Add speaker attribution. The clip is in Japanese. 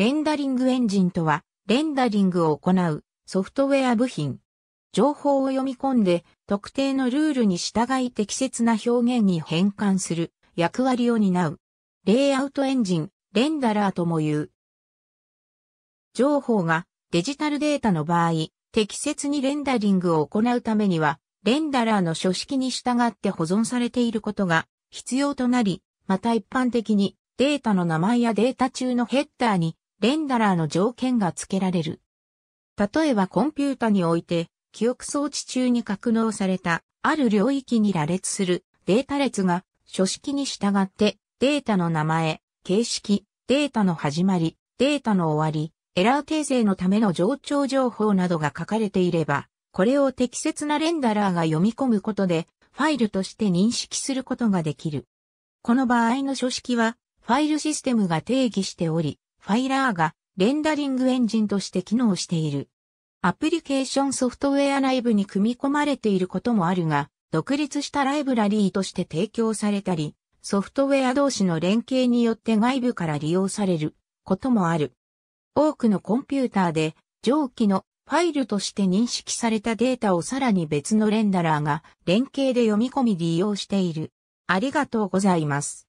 Speaker 1: レンダリングエンジンとは、レンダリングを行うソフトウェア部品。情報を読み込んで、特定のルールに従い適切な表現に変換する役割を担う。レイアウトエンジン、レンダラーとも言う。情報がデジタルデータの場合、適切にレンダリングを行うためには、レンダラーの書式に従って保存されていることが必要となり、また一般的にデータの名前やデータ中のヘッダーにレンダラーの条件が付けられる。例えばコンピュータにおいて、記憶装置中に格納された、ある領域に羅列するデータ列が、書式に従ってデータの名前、形式、データの始まり、データの終わり、エラー訂正のための上長情報などが書かれていれば、これを適切なレンダラーが読み込むことで、ファイルとして認識することができる。この場合の書式は、ファイルシステムが定義しており、ファイラーがレンダリングエンジンとして機能している。アプリケーションソフトウェア内部に組み込まれていることもあるが、独立したライブラリーとして提供されたり、ソフトウェア同士の連携によって外部から利用されることもある。多くのコンピューターで上記のファイルとして認識されたデータをさらに別のレンダラーが連携で読み込み利用している。ありがとうございます。